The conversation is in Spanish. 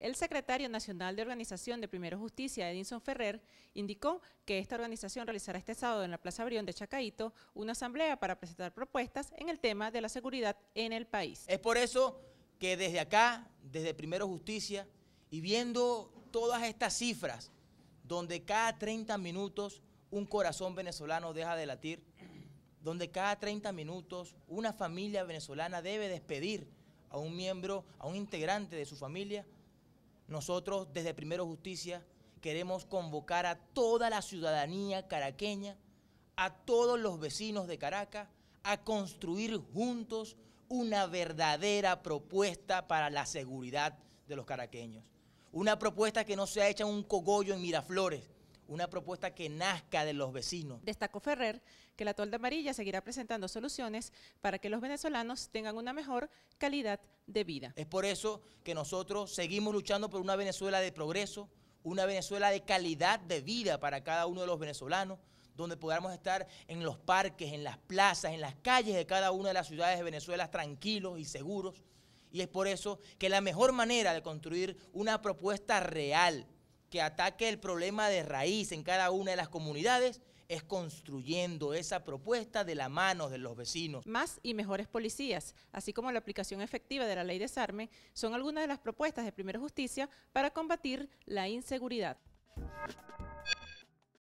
El secretario nacional de Organización de Primero Justicia, Edinson Ferrer, indicó que esta organización realizará este sábado en la Plaza Brión de Chacaito una asamblea para presentar propuestas en el tema de la seguridad en el país. Es por eso que desde acá, desde Primero Justicia, y viendo todas estas cifras, donde cada 30 minutos un corazón venezolano deja de latir, donde cada 30 minutos una familia venezolana debe despedir a un miembro, a un integrante de su familia, nosotros desde Primero Justicia queremos convocar a toda la ciudadanía caraqueña, a todos los vecinos de Caracas, a construir juntos una verdadera propuesta para la seguridad de los caraqueños. Una propuesta que no sea hecha un cogollo en Miraflores, una propuesta que nazca de los vecinos. Destacó Ferrer que la tolda amarilla seguirá presentando soluciones para que los venezolanos tengan una mejor calidad de vida. Es por eso que nosotros seguimos luchando por una Venezuela de progreso, una Venezuela de calidad de vida para cada uno de los venezolanos, donde podamos estar en los parques, en las plazas, en las calles de cada una de las ciudades de Venezuela tranquilos y seguros. Y es por eso que la mejor manera de construir una propuesta real que ataque el problema de raíz en cada una de las comunidades es construyendo esa propuesta de la mano de los vecinos. Más y mejores policías, así como la aplicación efectiva de la ley de desarme, son algunas de las propuestas de Primera Justicia para combatir la inseguridad.